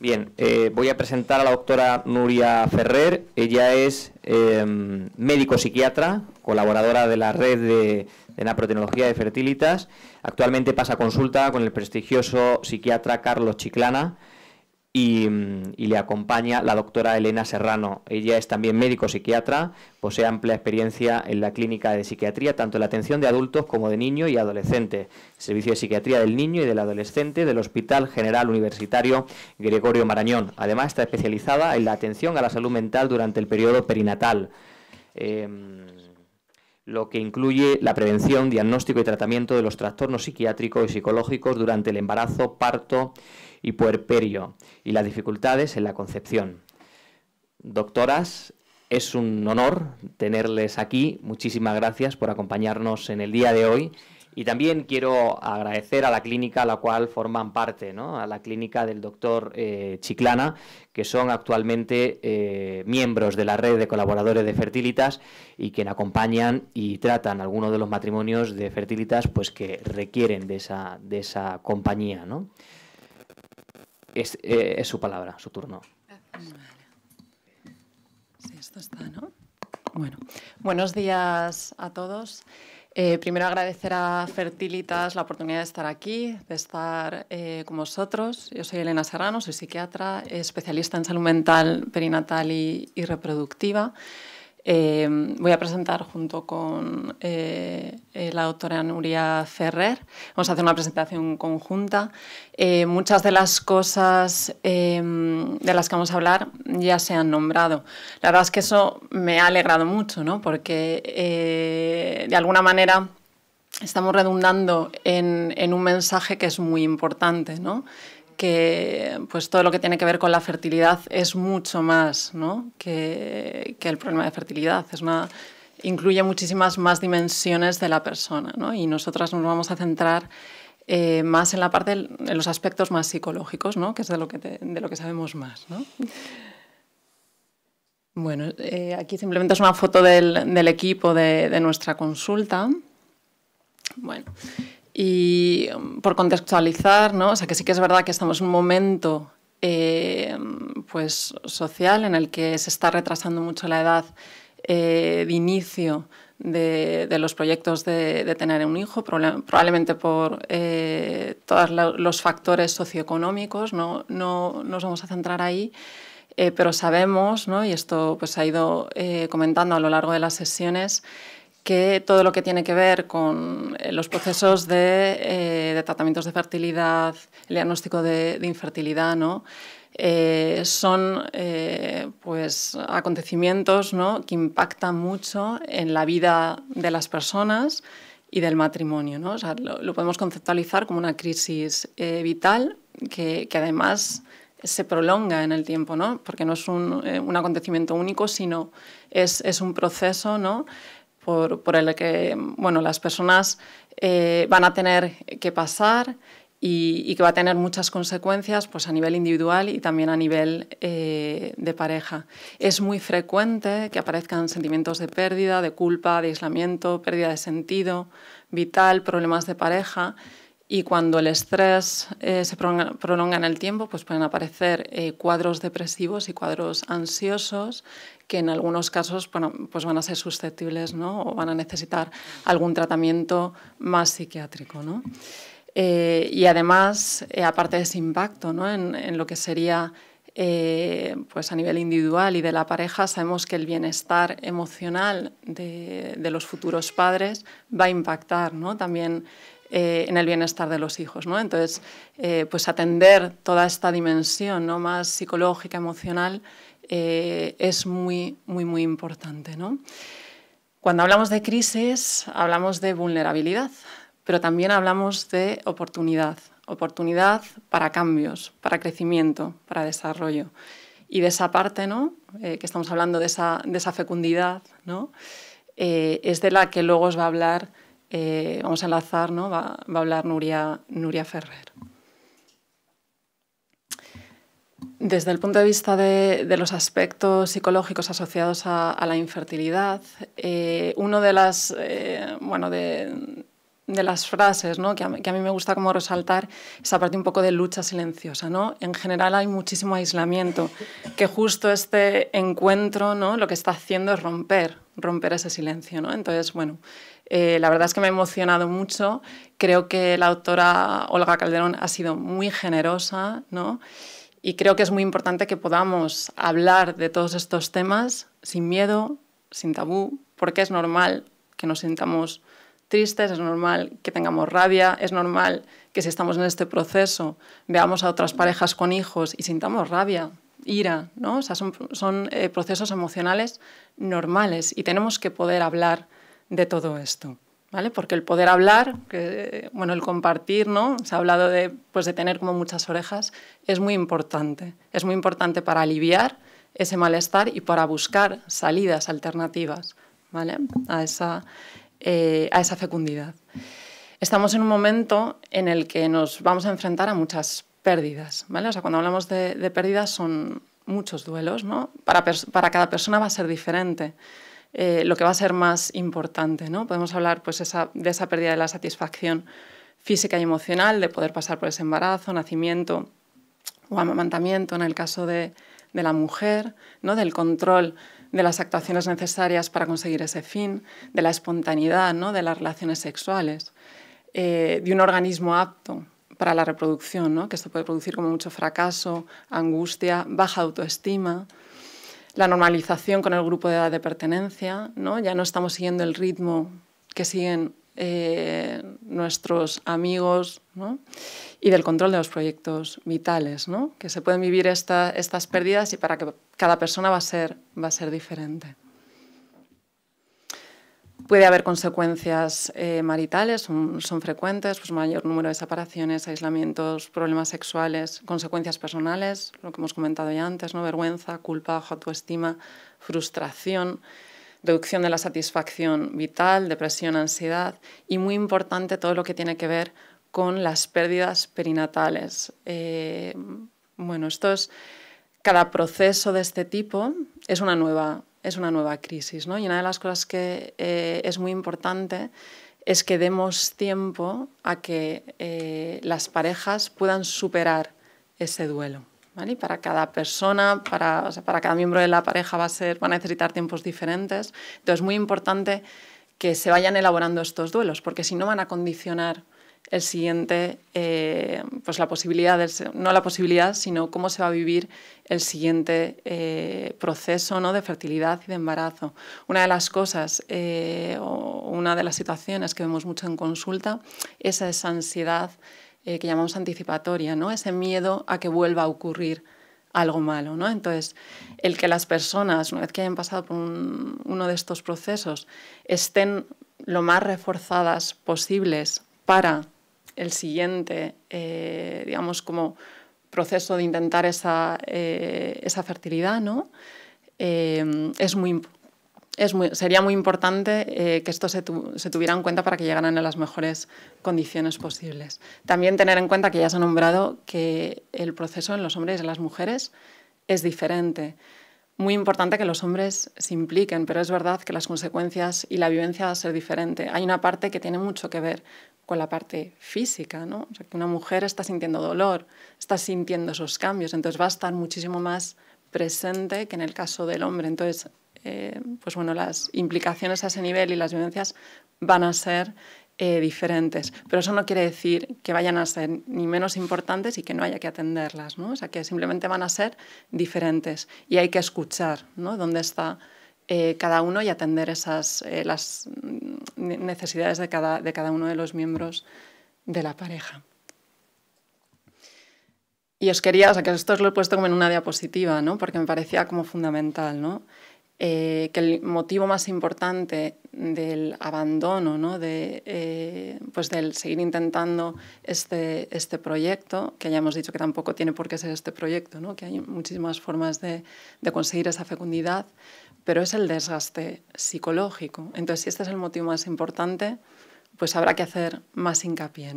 Bien, eh, voy a presentar a la doctora Nuria Ferrer. Ella es eh, médico psiquiatra, colaboradora de la red de, de naprotecnología de fertilitas. Actualmente pasa consulta con el prestigioso psiquiatra Carlos Chiclana y, le acompaña la doctora Elena Serrano. Ella es también médico psiquiatra, posee amplia experiencia en la clínica de psiquiatría, tanto en la atención de adultos como de niños y adolescentes, servicio de psiquiatría del niño y del adolescente del Hospital General Universitario Gregorio Marañón. Además está especializada en la atención a la salud mental durante el periodo perinatal. Em, lo que incluye la prevención, diagnóstico y tratamiento de los trastornos psiquiátricos y psicológicos durante el embarazo, parto, y puerperio y las dificultades en la concepción. Doctoras, es un honor tenerles aquí. Muchísimas gracias por acompañarnos en el día de hoy. Y también quiero agradecer a la clínica a la cual forman parte, ¿no? a la clínica del doctor eh, Chiclana, que son actualmente eh, miembros de la red de colaboradores de Fertilitas y que acompañan y tratan algunos de los matrimonios de Fertilitas pues, que requieren de esa, de esa compañía. ¿no? Eh, es, su palabra, su turno. buenos días a todos. Eh, primero agradecer a Fertilitas la oportunidad de estar aquí, de estar eh, con vosotros. Yo soy Elena Serrano, soy psiquiatra, especialista en salud mental perinatal y reproductiva. Em, voy a presentar junto con eh, eh, la doctora Nuria Ferrer. Vamos a hacer una presentación conjunta. Eh, muchas de las cosas em, de las que vamos a hablar ya se han nombrado. La verdad es que eso me ha alegrado mucho, porque de alguna manera estamos redundando en, en un mensaje que es muy importante. ¿no? que pues todo lo que tiene que ver con la fertilidad es mucho más que, el problema de fertilidad. Es una, incluye muchísimas más dimensiones de la persona y nosotras nos vamos a centrar eh, más en la parte, los aspectos más psicológicos, que es de lo que, de lo que sabemos más. Bueno, eh, aquí simplemente es una foto del, equipo de, de nuestra consulta. Bueno, y mm, por contextualizar, ¿no? o sea, que sí que es verdad que estamos en un momento eh, pues, social en el que se está retrasando mucho la edad eh, de inicio de, los proyectos de, tener un hijo, probablemente por eh, todos los factores socioeconómicos, no, no nos vamos a centrar ahí, pero sabemos, ¿no? y esto pues, ha ido comentando a lo largo de las sesiones, que todo lo que tiene que ver con eh, los procesos eh, de, tratamientos de fertilidad, el diagnóstico de, infertilidad, ¿no? Eh, son pues, acontecimientos ¿no? que impactan mucho en la vida de las personas y del matrimonio. ¿no? O sea, lo, podemos conceptualizar como una crisis vital que, que, además se prolonga en el tiempo, ¿no? porque no es un, un acontecimiento único, sino es, es un proceso ¿no? por, el que las personas eh, van a tener que pasar y, que va a tener muchas consecuencias pues, a nivel individual y también a nivel eh, de pareja. Es muy frecuente que aparezcan sentimientos de pérdida, de culpa, de aislamiento, pérdida de sentido vital, problemas de pareja y cuando el estrés eh, se prolonga en el tiempo, pues pueden aparecer eh, cuadros depresivos y cuadros ansiosos que en algunos casos pues van a ser susceptibles o van a necesitar algún tratamiento más psiquiátrico. Eh, y además, aparte de ese impacto en, lo que sería pues a nivel individual y de la pareja, sabemos que el bienestar emocional de, de los futuros padres va a impactar también eh, en el bienestar de los hijos. ¿no? Entonces, eh, pues atender toda esta dimensión ¿no? más psicológica, emocional, eh, es muy, muy, muy importante. ¿no? Cuando hablamos de crisis, hablamos de vulnerabilidad, pero también hablamos de oportunidad. Oportunidad para cambios, para crecimiento, para desarrollo. Y de esa parte, ¿no? que estamos hablando de esa, fecundidad, es de la que luego os va a hablar eh, vamos a enlazar, ¿no? va, a hablar Nuria, Nuria Ferrer. Desde el punto de vista de, los aspectos psicológicos asociados a, la infertilidad, eh, una de las, eh, bueno, de, las frases ¿no? que, a, que, a, mí me gusta como resaltar esa parte un poco de lucha silenciosa. ¿no? En general hay muchísimo aislamiento, que justo este encuentro ¿no? lo que está haciendo es romper, romper ese silencio. ¿no? Entonces, bueno, eh, la verdad es que me ha emocionado mucho. Creo que la autora Olga Calderón ha sido muy generosa, Y creo que es muy importante que podamos hablar de todos estos temas sin miedo, sin tabú, porque es normal que nos sintamos tristes, es normal que tengamos rabia, es normal que si estamos en este proceso veamos a otras parejas con hijos y sintamos rabia, ira, ¿no? son, eh, procesos emocionales normales y tenemos que poder hablar de todo esto. ¿Vale? Porque el poder hablar, que, bueno, el compartir, ¿no? Se ha hablado de, pues, de tener como muchas orejas, es muy importante. Es muy importante para aliviar ese malestar y para buscar salidas alternativas, ¿vale? A esa, eh, fecundidad. Estamos en un momento en el que nos vamos a enfrentar a muchas pérdidas, ¿vale? O sea, cuando hablamos de, pérdidas son muchos duelos, ¿no? Para, para cada persona va a ser diferente. Eh, lo que va a ser más importante. ¿no? Podemos hablar pues, de esa pérdida de la satisfacción física y emocional, de poder pasar por ese embarazo, nacimiento o amamantamiento en el caso de, la mujer, ¿no? del control de las actuaciones necesarias para conseguir ese fin, de la espontaneidad ¿no? de las relaciones sexuales, eh, de un organismo apto para la reproducción, ¿no? que esto puede producir como mucho fracaso, angustia, baja autoestima la normalización con el grupo de edad de pertenencia, ¿no? ya no estamos siguiendo el ritmo que siguen eh, nuestros amigos y del control de los proyectos vitales, que se pueden vivir estas pérdidas y para que cada persona va a ser diferente. Puede haber consecuencias eh, maritales, son, frecuentes, pues mayor número de separaciones, aislamientos, problemas sexuales, consecuencias personales, lo que hemos comentado ya antes, ¿no? vergüenza, culpa, baja autoestima, frustración, deducción de la satisfacción vital, depresión, ansiedad y muy importante todo lo que tiene que ver con las pérdidas perinatales. Eh, bueno, esto cada proceso de este tipo es una nueva es una nueva crisis. ¿no? Y una de las cosas que eh, es muy importante es que demos tiempo a que eh, las parejas puedan superar ese duelo. Y para cada persona, para, cada miembro de la pareja va a, ser, va a necesitar tiempos diferentes. Entonces es muy importante que se vayan elaborando estos duelos, porque si no van a condicionar el siguiente, eh, pues la posibilidad, no la posibilidad, sino cómo se va a vivir el siguiente eh, proceso ¿no? de fertilidad y de embarazo. Una de las cosas eh, una de las situaciones que vemos mucho en consulta es esa ansiedad que llamamos anticipatoria, ¿no? ese miedo a que vuelva a ocurrir algo malo. ¿no? Entonces, el que las personas, una vez que hayan pasado por uno de estos procesos, estén lo más reforzadas posibles para el siguiente, eh, digamos, como proceso de intentar esa, eh, fertilidad, ¿no? Eh, sería muy importante que esto se, se, tuviera en cuenta para que llegaran a las mejores condiciones posibles. También tener en cuenta que ya se ha nombrado que el proceso en los hombres y en las mujeres es diferente muy importante que los hombres se impliquen, pero es verdad que las consecuencias y la vivencia va a ser diferente. Hay una parte que tiene mucho que ver con la parte física, ¿no? O sea, que una mujer está sintiendo dolor, está sintiendo esos cambios, entonces va a estar muchísimo más presente que en el caso del hombre. Entonces, eh, pues bueno, las implicaciones a ese nivel y las vivencias van a ser eh, diferentes. Pero eso no quiere decir que vayan a ser ni menos importantes y que no haya que atenderlas, ¿no? O sea, que simplemente van a ser diferentes y hay que escuchar, Dónde está eh, cada uno y atender esas eh, las necesidades de cada, de cada uno de los miembros de la pareja. Y os quería, o sea, que esto os lo he puesto como en una diapositiva, Porque me parecía como fundamental, que el motivo más importante del abandono, ¿no? de, eh, pues del seguir intentando este, este, proyecto, que ya hemos dicho que tampoco tiene por qué ser este proyecto, ¿no? que hay muchísimas formas de, conseguir esa fecundidad, pero es el desgaste psicológico. Entonces, si este es el motivo más importante, pues habrá que hacer más hincapié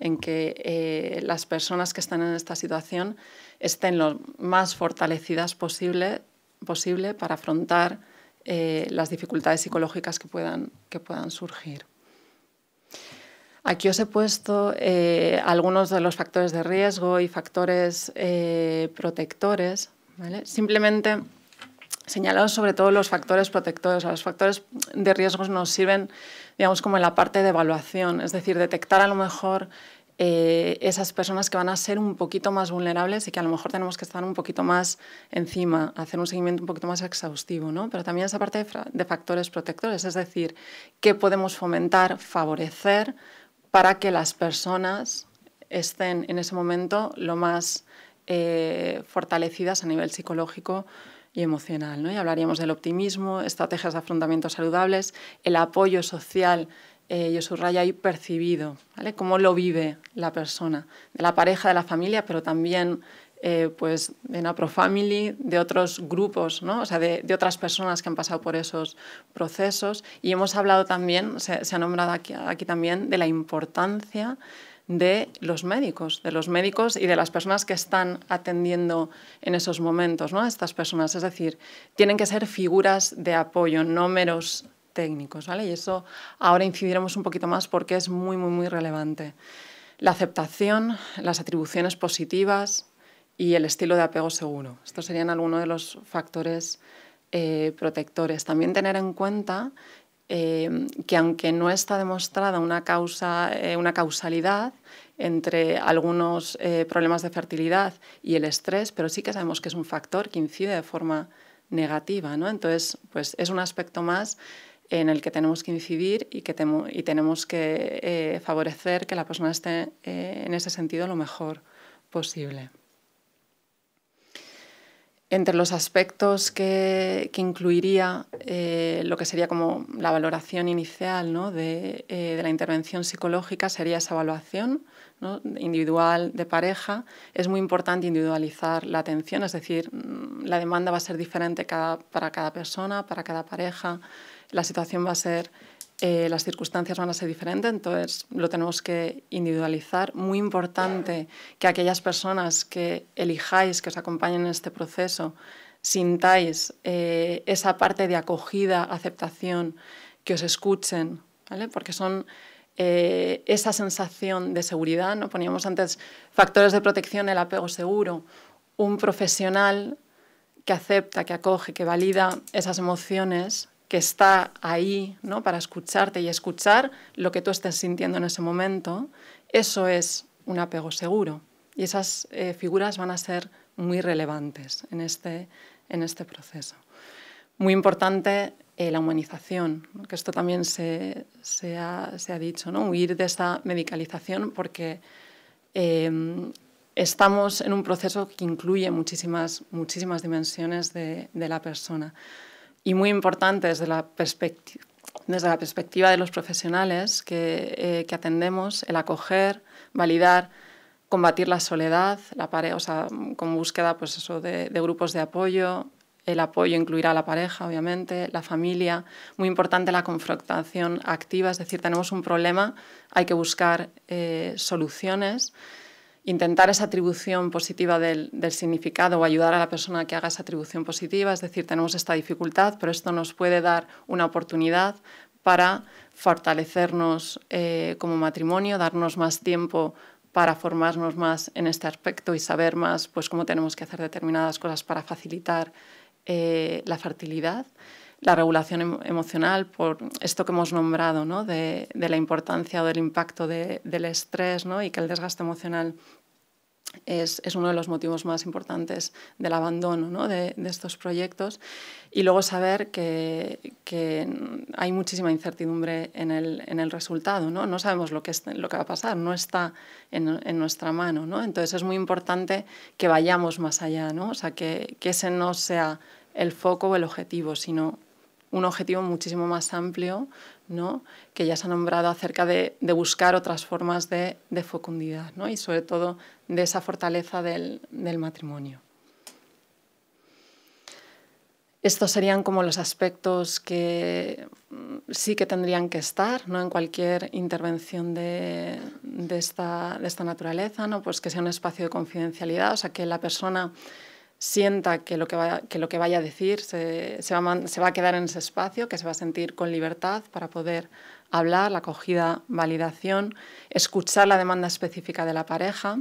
en que eh, las personas que están en esta situación estén lo más fortalecidas posible, posible para afrontar eh, las dificultades psicológicas que puedan, que puedan surgir. Aquí os he puesto eh, algunos de los factores de riesgo y factores eh, protectores. Simplemente señalados sobre todo los factores protectores. Los factores de riesgo nos sirven, digamos, como en la parte de evaluación, es decir, detectar a lo mejor eh, esas personas que van a ser un poquito más vulnerables y que a lo mejor tenemos que estar un poquito más encima, hacer un seguimiento un poquito más exhaustivo, ¿no? Pero también esa parte de, factores protectores, es decir, qué podemos fomentar, favorecer para que las personas estén en ese momento lo más eh, fortalecidas a nivel psicológico y emocional. ¿no? Y hablaríamos del optimismo, estrategias de afrontamiento saludables, el apoyo social eh, yo subrayo ahí percibido, ¿vale? Cómo lo vive la persona, de la pareja, de la familia, pero también eh, pues de pro Family, de otros grupos, ¿no? o sea, de, otras personas que han pasado por esos procesos. Y hemos hablado también, se, ha nombrado aquí, también, de la importancia de los médicos, de los médicos y de las personas que están atendiendo en esos momentos ¿no? estas personas. Es decir, tienen que ser figuras de apoyo, no meros técnicos, ¿vale? Y eso ahora incidiremos un poquito más porque es muy, muy, muy relevante. La aceptación, las atribuciones positivas y el estilo de apego seguro. Estos serían algunos de los factores eh, protectores. También tener en cuenta eh, que aunque no está demostrada una, causa, eh, una causalidad entre algunos problemas de fertilidad y el estrés, pero sí que sabemos que es un factor que incide de forma negativa. ¿no? Entonces, pues es un aspecto más en el que tenemos que incidir y, que y tenemos que eh, favorecer que la persona esté eh, en ese sentido lo mejor posible. Entre los aspectos que, incluiría eh, lo que sería como la valoración inicial de, la intervención psicológica sería esa evaluación individual de pareja. Es muy importante individualizar la atención, es decir, mm, la demanda va a ser diferente para cada persona, para cada pareja la situación va a ser, eh, las circunstancias van a ser diferentes, entonces lo tenemos que individualizar. Muy importante que aquellas personas que elijáis, que os acompañen en este proceso, sintáis eh, esa parte de acogida, aceptación, que os escuchen, Porque son eh, esa sensación de seguridad, ¿no? Poníamos antes factores de protección, el apego seguro, un profesional que acepta, que acoge, que valida esas emociones que está ahí ¿no? para escucharte y escuchar lo que tú estés sintiendo en ese momento, eso es un apego seguro. Y esas eh, figuras van a ser muy relevantes en este, este proceso. Muy importante eh, la humanización, que esto también se, ha, dicho, ¿no? huir de esa medicalización porque em, estamos en un proceso que incluye muchísimas, dimensiones de la persona y muy importante desde la perspectiva desde la perspectiva de los profesionales eh, que, atendemos, el acoger, validar, combatir la soledad, la pareja, o sea, con búsqueda pues eso, de, grupos de apoyo, el apoyo incluirá a la pareja, obviamente, la familia, muy importante la confrontación activa, es decir, tenemos un problema, hay que buscar eh, soluciones intentar esa atribución positiva del, significado o ayudar a la persona que haga esa atribución positiva, es decir, tenemos esta dificultad, pero esto nos puede dar una oportunidad para fortalecernos eh, como matrimonio, darnos más tiempo para formarnos más en este aspecto y saber más pues, cómo tenemos que hacer determinadas cosas para facilitar eh, la fertilidad la regulación em, emocional por esto que hemos nombrado, ¿no? de, la importancia o del impacto del estrés ¿no? y que el desgaste emocional es, es, uno de los motivos más importantes del abandono ¿no? de, de, estos proyectos. Y luego saber que, que hay muchísima incertidumbre en el, en el resultado. ¿no? no sabemos lo que, lo que va a pasar, no está en, en nuestra mano. ¿no? Entonces es muy importante que vayamos más allá, o sea, que, que ese no sea el foco o el objetivo, sino un objetivo muchísimo más amplio, ¿no? que ya se ha nombrado acerca de, buscar otras formas de, fecundidad y sobre todo de esa fortaleza del, matrimonio. Estos serían como los aspectos que mm, sí que tendrían que estar en cualquier intervención de, esta, naturaleza, ¿no? pues que sea un espacio de confidencialidad, o sea, que la persona sienta que lo que, lo que vaya a decir se, va, a quedar en ese espacio, que se va a sentir con libertad para poder hablar, la acogida, validación, escuchar la demanda específica de la pareja,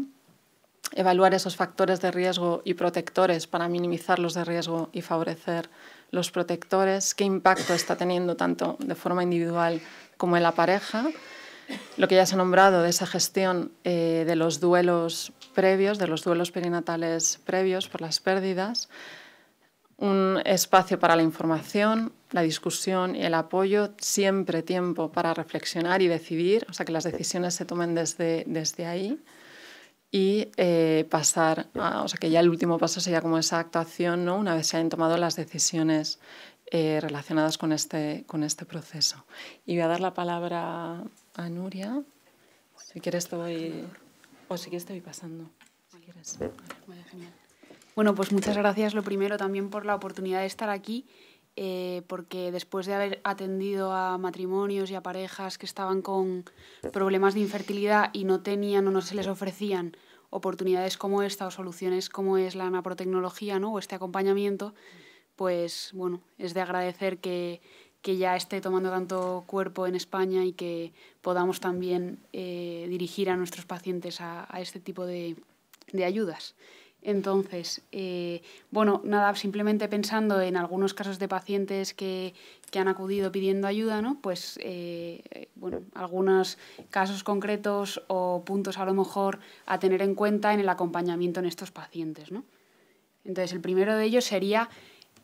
evaluar esos factores de riesgo y protectores para minimizar los de riesgo y favorecer los protectores, qué impacto está teniendo tanto de forma individual como en la pareja, lo que ya se ha nombrado de esa gestión eh, de los duelos previos, de los duelos perinatales previos por las pérdidas, un espacio para la información, la discusión y el apoyo, siempre tiempo para reflexionar y decidir, o sea, que las decisiones se tomen desde, desde ahí y eh, pasar, o sea, que ya el último paso sería como esa actuación, ¿no? una vez se hayan tomado las decisiones eh, relacionadas con este, con este proceso. Y voy a dar la palabra a Nuria. Si quieres, te o que estoy pasando. Bueno, pues muchas gracias lo primero también por la oportunidad de estar aquí, eh, porque después de haber atendido a matrimonios y a parejas que estaban con problemas de infertilidad y no tenían o no se les ofrecían oportunidades como esta o soluciones como es la naprotecnología ¿no? o este acompañamiento, pues bueno, es de agradecer que que ya esté tomando tanto cuerpo en España y que podamos también eh, dirigir a nuestros pacientes a, este tipo de, ayudas. Entonces, eh, bueno, nada, simplemente pensando en algunos casos de pacientes que, han acudido pidiendo ayuda, ¿no? Pues, eh, bueno, algunos casos concretos o puntos a lo mejor a tener en cuenta en el acompañamiento en estos pacientes, ¿no? Entonces, el primero de ellos sería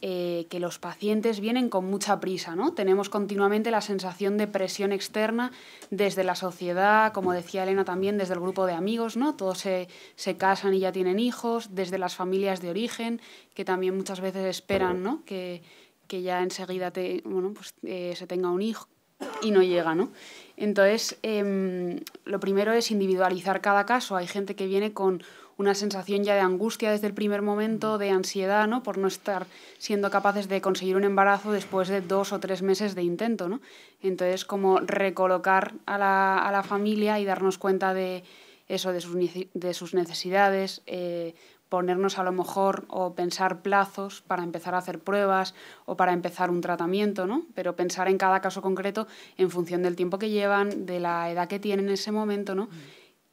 eh, que los pacientes vienen con mucha prisa, ¿no? Tenemos continuamente la sensación de presión externa desde la sociedad, como decía Elena también, desde el grupo de amigos, ¿no? Todos se, casan y ya tienen hijos, desde las familias de origen, que también muchas veces esperan, Que, ya enseguida pues, eh, se tenga un hijo y no llega, ¿no? Entonces, em, lo primero es individualizar cada caso. Hay gente que viene con una sensación ya de angustia desde el primer momento, de ansiedad, ¿no? Por no estar siendo capaces de conseguir un embarazo después de dos o tres meses de intento, ¿no? Entonces, como recolocar a la, familia y darnos cuenta de eso, de sus, de sus necesidades, eh, ponernos a lo mejor o pensar plazos para empezar a hacer pruebas o para empezar un tratamiento, ¿no? Pero pensar en cada caso concreto en función del tiempo que llevan, de la edad que tienen en ese momento, ¿no?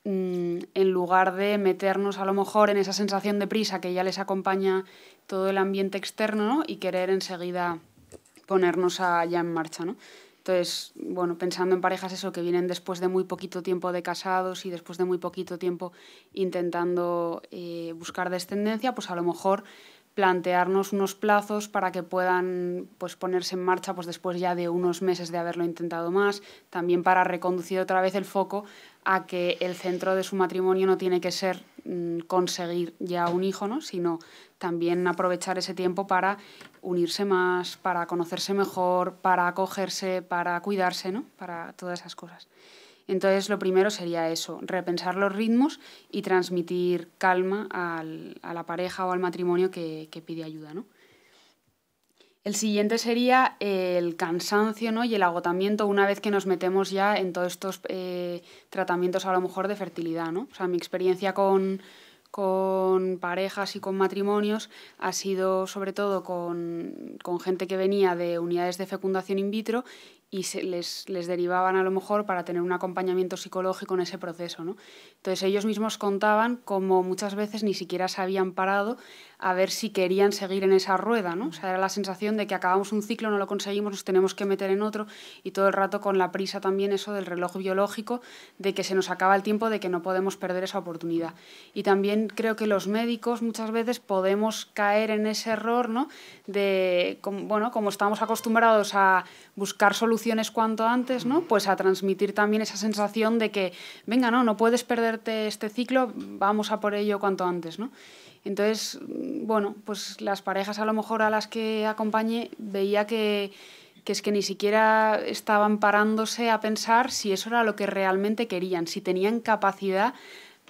Mm, en lugar de meternos a lo mejor en esa sensación de prisa que ya les acompaña todo el ambiente externo y querer enseguida ponernos ya en marcha. ¿no? Entonces, bueno, pensando en parejas eso, que vienen después de muy poquito tiempo de casados y después de muy poquito tiempo intentando eh, buscar descendencia, pues a lo mejor plantearnos unos plazos para que puedan pues, ponerse en marcha pues, después ya de unos meses de haberlo intentado más, también para reconducir otra vez el foco a que el centro de su matrimonio no tiene que ser mm, conseguir ya un hijo, ¿no? sino también aprovechar ese tiempo para unirse más, para conocerse mejor, para acogerse, para cuidarse, ¿no? para todas esas cosas. Entonces, lo primero sería eso, repensar los ritmos y transmitir calma a la pareja o al matrimonio que, pide ayuda, El siguiente sería el cansancio y el agotamiento una vez que nos metemos ya en todos estos eh, tratamientos a lo mejor de fertilidad. ¿no? sea, mi experiencia con, parejas y con matrimonios ha sido sobre todo con, con gente que venía de unidades de fecundación in vitro y se les, les, derivaban a lo mejor para tener un acompañamiento psicológico en ese proceso. ¿no? Entonces ellos mismos contaban como muchas veces ni siquiera se habían parado a ver si querían seguir en esa rueda. ¿no? O sea, era la sensación de que acabamos un ciclo, no lo conseguimos, nos tenemos que meter en otro y todo el rato con la prisa también eso del reloj biológico, de que se nos acaba el tiempo, de que no podemos perder esa oportunidad. Y también creo que los médicos muchas veces podemos caer en ese error ¿no? de, bueno, como estamos acostumbrados a buscar soluciones, cuanto antes, ¿no? Pues a transmitir también esa sensación de que, venga, no, no puedes perderte este ciclo, vamos a por ello cuanto antes, ¿no? Entonces, bueno, pues las parejas a lo mejor a las que acompañé veía que, que es que ni siquiera estaban parándose a pensar si eso era lo que realmente querían, si tenían capacidad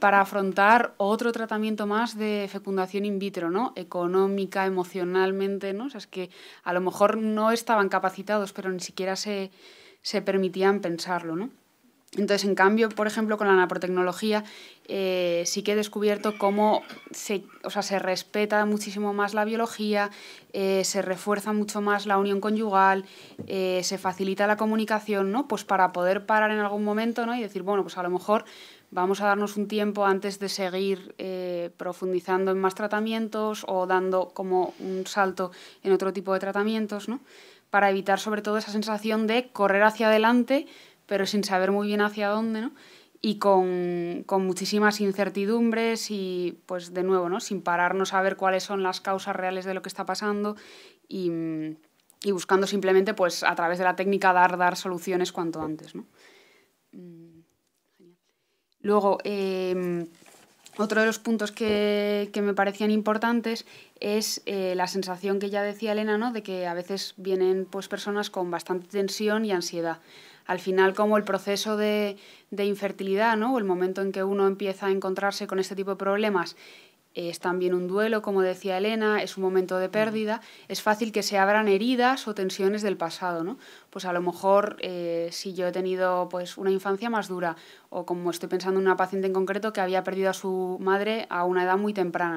para afrontar otro tratamiento más de fecundación in vitro, ¿no? Económica, emocionalmente, ¿no? es que a lo mejor no estaban capacitados, pero ni siquiera se, permitían pensarlo, ¿no? Entonces, en cambio, por ejemplo, con la nanotecnología eh, sí que he descubierto cómo se, o se respeta muchísimo más la biología, eh, se refuerza mucho más la unión conyugal, eh, se facilita la comunicación, ¿no? Pues para poder parar en algún momento, ¿no? Y decir, bueno, pues a lo mejor vamos a darnos un tiempo antes de seguir eh, profundizando en más tratamientos o dando como un salto en otro tipo de tratamientos, ¿no? para evitar sobre todo esa sensación de correr hacia adelante, pero sin saber muy bien hacia dónde, ¿no? y con, muchísimas incertidumbres y pues de nuevo, ¿no? sin pararnos a ver cuáles son las causas reales de lo que está pasando y, buscando simplemente pues a través de la técnica dar, dar soluciones cuanto antes. ¿no? Mm. Luego, em, otro de los puntos que, me parecían importantes es eh, la sensación que ya decía Elena, ¿no? de que a veces vienen pues, personas con bastante tensión y ansiedad. Al final, como el proceso de, infertilidad, o el momento en que uno empieza a encontrarse con este tipo de problemas, eh, es también un duelo, como decía Elena, es un momento de mm. pérdida, es fácil que se abran heridas o tensiones del pasado, ¿no? Pues a lo mejor eh, si yo he tenido pues, una infancia más dura o como estoy pensando en una paciente en concreto que había perdido a su madre a una edad muy temprana,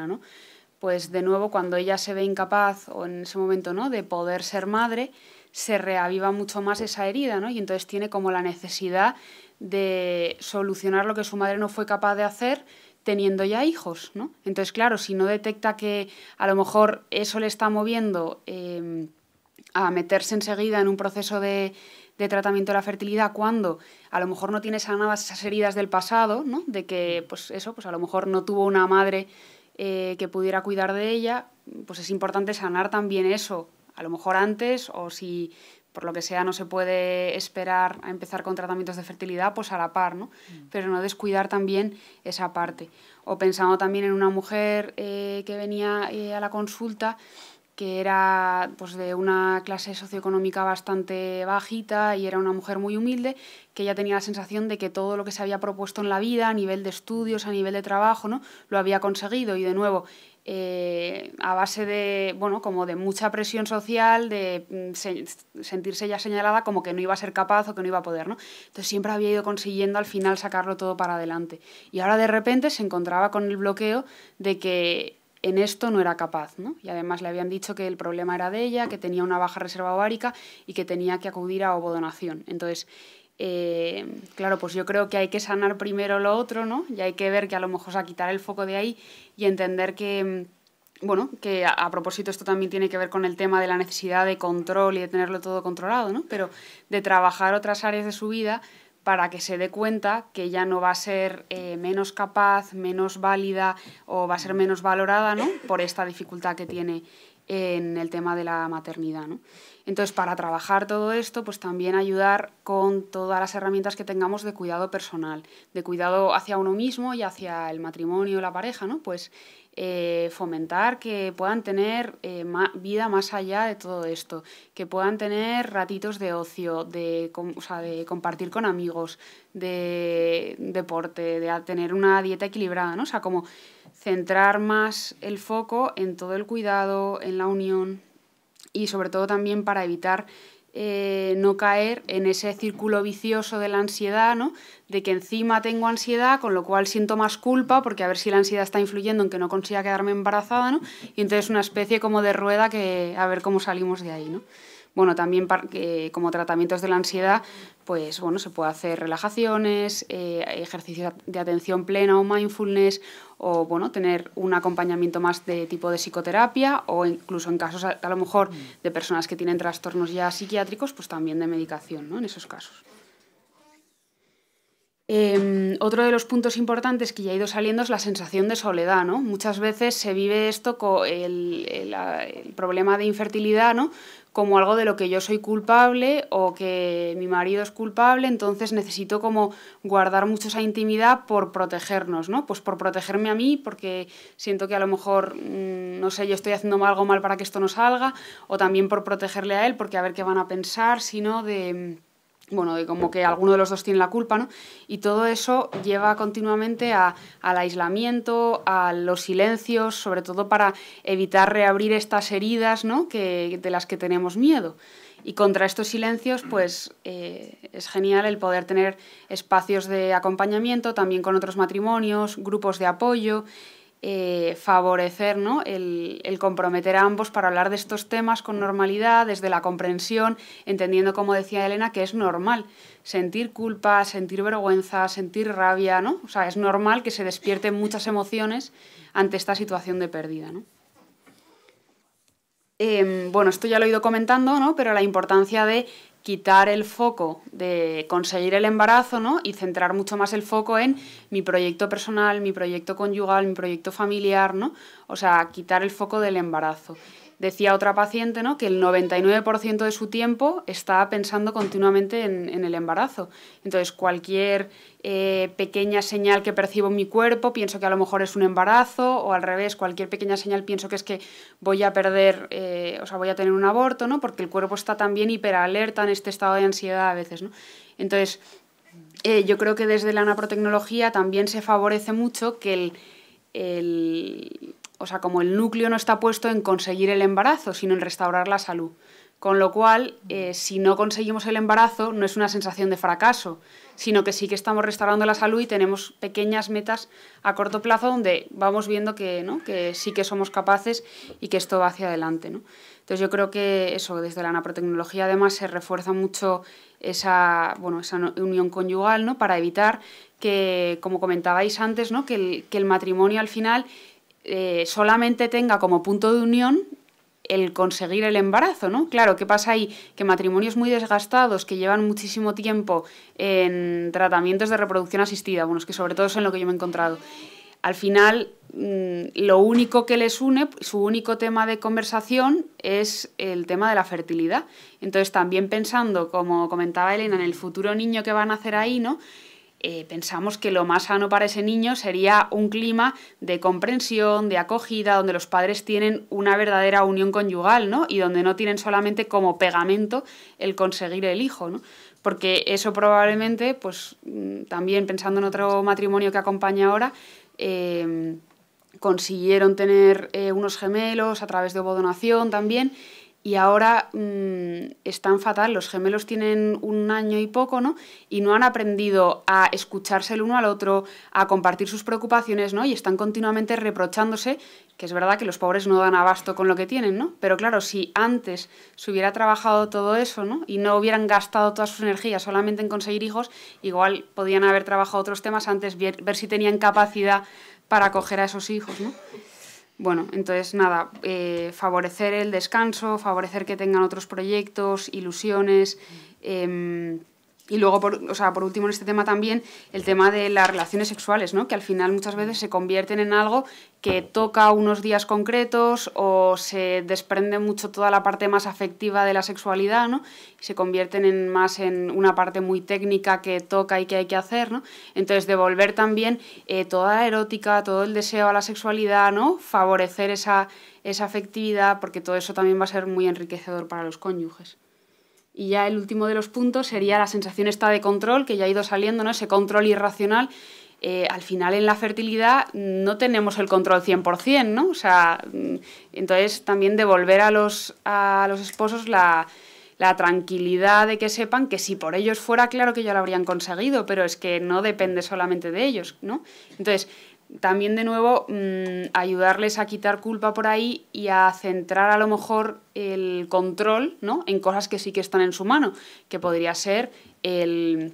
Pues de nuevo cuando ella se ve incapaz o en ese momento, ¿no? De poder ser madre, se reaviva mucho más esa herida, Y entonces tiene como la necesidad de solucionar lo que su madre no fue capaz de hacer teniendo ya hijos, Entonces, claro, si no detecta que a lo mejor eso le está moviendo em, a meterse enseguida en un proceso de, tratamiento de la fertilidad cuando a lo mejor no tiene sanadas esas heridas del pasado, ¿no? De que, mm. pues eso, pues a lo mejor no tuvo una madre eh, que pudiera cuidar de ella, pues es importante sanar también eso, a lo mejor antes o si por lo que sea no se puede esperar a empezar con tratamientos de fertilidad, pues a la par, ¿no? Mm. Pero no descuidar también esa parte. O pensando también en una mujer eh, que venía eh, a la consulta que era pues, de una clase socioeconómica bastante bajita y era una mujer muy humilde, que ella tenía la sensación de que todo lo que se había propuesto en la vida, a nivel de estudios, a nivel de trabajo, ¿no? lo había conseguido. Y de nuevo, eh, a base de, bueno, como de mucha presión social, de mm, sentirse ya señalada como que no iba a ser capaz o que no iba a poder. ¿no? Entonces siempre había ido consiguiendo al final sacarlo todo para adelante. Y ahora de repente se encontraba con el bloqueo de que en esto no era capaz, ¿no? Y además le habían dicho que el problema era de ella, que tenía una baja reserva ovárica y que tenía que acudir a ovodonación. Entonces, eh, claro, pues yo creo que hay que sanar primero lo otro, ¿no? Y hay que ver que a lo mejor o quitar el foco de ahí y entender que, mm, bueno, que a, a, propósito esto también tiene que ver con el tema de la necesidad de control y de tenerlo todo controlado, ¿no? Pero de trabajar otras áreas de su vida para que se dé cuenta que ya no va a ser eh, menos capaz, menos válida o va a ser menos valorada ¿no? por esta dificultad que tiene en el tema de la maternidad. ¿no? Entonces, para trabajar todo esto, pues también ayudar con todas las herramientas que tengamos de cuidado personal, de cuidado hacia uno mismo y hacia el matrimonio, la pareja, ¿no? Pues eh, fomentar que puedan tener eh, vida más allá de todo esto, que puedan tener ratitos de ocio, de, de compartir con amigos, de deporte, de tener una dieta equilibrada, ¿no? O sea, como centrar más el foco en todo el cuidado, en la unión y sobre todo también para evitar eh, no caer en ese círculo vicioso de la ansiedad, De que encima tengo ansiedad, con lo cual siento más culpa, porque a ver si la ansiedad está influyendo en que no consiga quedarme embarazada, Y entonces una especie como de rueda que a ver cómo salimos de ahí, ¿no? Bueno, también como tratamientos de la ansiedad, pues bueno, se puede hacer relajaciones, eh, ejercicios de atención plena o mindfulness, o bueno, tener un acompañamiento más de tipo de psicoterapia, o incluso en casos a, a lo mejor mm. de personas que tienen trastornos ya psiquiátricos, pues también de medicación, ¿no? En esos casos. Em, otro de los puntos importantes que ya ha ido saliendo es la sensación de soledad, ¿no? Muchas veces se vive esto con el, problema de infertilidad, ¿no? Como algo de lo que yo soy culpable o que mi marido es culpable, entonces necesito como guardar mucho esa intimidad por protegernos, ¿no? Pues por protegerme a mí, porque siento que a lo mejor, mm, no sé, yo estoy haciendo algo mal para que esto no salga, o también por protegerle a él, porque a ver qué van a pensar, sino de bueno, de como que alguno de los dos tiene la culpa, ¿no? Y todo eso lleva continuamente al aislamiento, a los silencios, sobre todo para evitar reabrir estas heridas, ¿no? de las que tenemos miedo. Y contra estos silencios, pues eh, es genial el poder tener espacios de acompañamiento, también con otros matrimonios, grupos de apoyo. Eh, favorecer ¿no? el, el, comprometer a ambos para hablar de estos temas con normalidad, desde la comprensión, entendiendo, como decía Elena, que es normal sentir culpa, sentir vergüenza, sentir rabia, ¿no? O sea, es normal que se despierten muchas emociones ante esta situación de pérdida, ¿no? Em, bueno, esto ya lo he ido comentando, ¿no? Pero la importancia de quitar el foco de conseguir el embarazo ¿no? y centrar mucho más el foco en mi proyecto personal, mi proyecto conyugal, mi proyecto familiar, ¿no? o sea, quitar el foco del embarazo decía otra paciente ¿no? que el 99% de su tiempo está pensando continuamente en, el embarazo. Entonces, cualquier eh, pequeña señal que percibo en mi cuerpo, pienso que a lo mejor es un embarazo, o al revés, cualquier pequeña señal pienso que es que voy a perder, eh, o sea, voy a tener un aborto, ¿no? porque el cuerpo está también hiperalerta en este estado de ansiedad a veces. ¿no? Entonces, eh, yo creo que desde la nanotecnología también se favorece mucho que el o sea, como el núcleo no está puesto en conseguir el embarazo, sino en restaurar la salud. Con lo cual, eh, si no conseguimos el embarazo, no es una sensación de fracaso, sino que sí que estamos restaurando la salud y tenemos pequeñas metas a corto plazo donde vamos viendo que, ¿no? que sí que somos capaces y que esto va hacia adelante. ¿no? Entonces yo creo que eso, desde la nanotecnología además se refuerza mucho esa, esa unión conyugal ¿no? para evitar que, como comentabais antes, ¿no? que, el, que el matrimonio al final eh, solamente tenga como punto de unión el conseguir el embarazo, ¿no? Claro, ¿qué pasa ahí? Que matrimonios muy desgastados, que llevan muchísimo tiempo en tratamientos de reproducción asistida, bueno, que sobre todo es en lo que yo me he encontrado, al final mm, lo único que les une, su único tema de conversación es el tema de la fertilidad. Entonces, también pensando, como comentaba Elena, en el futuro niño que van a hacer ahí, ¿no? Eh, pensamos que lo más sano para ese niño sería un clima de comprensión, de acogida, donde los padres tienen una verdadera unión conyugal, ¿no? Y donde no tienen solamente como pegamento el conseguir el hijo, Porque eso probablemente, pues mm, también pensando en otro matrimonio que acompaña ahora, em, consiguieron tener eh, unos gemelos a través de donación también y ahora mm, están fatal, los gemelos tienen un año y poco, ¿no? Y no han aprendido a escucharse el uno al otro, a compartir sus preocupaciones, ¿no? Y están continuamente reprochándose, que es verdad que los pobres no dan abasto con lo que tienen, ¿no? Pero claro, si antes se hubiera trabajado todo eso, ¿no? Y no hubieran gastado todas sus energías solamente en conseguir hijos, igual podían haber trabajado otros temas antes, ver, ver si tenían capacidad para acoger a esos hijos, ¿no? Bueno, entonces nada, eh, favorecer el descanso, favorecer que tengan otros proyectos, ilusiones. Em, y luego, por, o por último, en este tema también, el tema de las relaciones sexuales, ¿no? que al final muchas veces se convierten en algo que toca unos días concretos o se desprende mucho toda la parte más afectiva de la sexualidad, se convierten en más en una parte muy técnica que toca y que hay que hacer. Entonces, devolver también eh, toda la erótica, todo el deseo a la sexualidad, ¿no? favorecer esa afectividad, porque todo eso también va a ser muy enriquecedor para los cónyuges. Y ya el último de los puntos sería la sensación esta de control, que ya ha ido saliendo, ese control irracional. Eh, al final en la fertilidad no tenemos el control 100%, ¿no? O sea, mm, entonces también devolver a los, a los esposos la, tranquilidad de que sepan que si por ellos fuera, claro que ya lo habrían conseguido, pero es que no depende solamente de ellos, ¿no? Entonces, también de nuevo mm, ayudarles a quitar culpa por ahí y a centrar a lo mejor el control ¿no? en cosas que sí que están en su mano, que podría ser el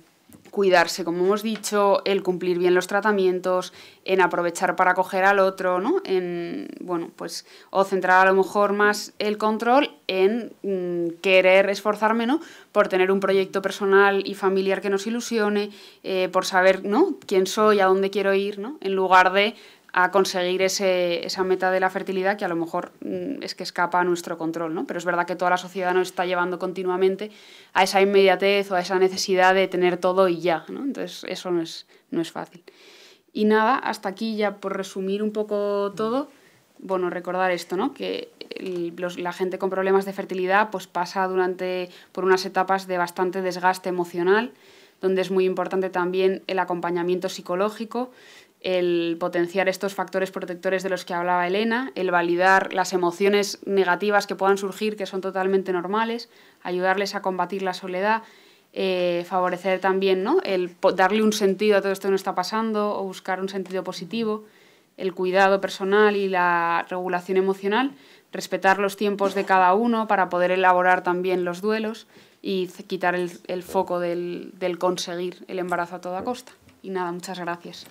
cuidarse, como hemos dicho, el cumplir bien los tratamientos, en aprovechar para coger al otro, ¿no? En, bueno, pues, o centrar a lo mejor más el control en mm, querer esforzarme, ¿no? Por tener un proyecto personal y familiar que nos ilusione, eh, por saber, ¿no? Quién soy, a dónde quiero ir, ¿no? En lugar de a conseguir ese, esa meta de la fertilidad que a lo mejor mm, es que escapa a nuestro control, ¿no? Pero es verdad que toda la sociedad nos está llevando continuamente a esa inmediatez o a esa necesidad de tener todo y ya, ¿no? Entonces eso no es, no es fácil. Y nada, hasta aquí ya por resumir un poco todo bueno, recordar esto, ¿no? Que la gente con problemas de fertilidad pues pasa durante por unas etapas de bastante desgaste emocional, donde es muy importante también el acompañamiento psicológico, el potenciar estos factores protectores de los que hablaba Elena, el validar las emociones negativas que puedan surgir, que son totalmente normales, ayudarles a combatir la soledad, eh, favorecer también, ¿no? El darle un sentido a todo esto que no está pasando o buscar un sentido positivo el cuidado personal y la regulación emocional, respetar los tiempos de cada uno para poder elaborar también los duelos y quitar el, foco del, conseguir el embarazo a toda costa. Y nada, muchas gracias.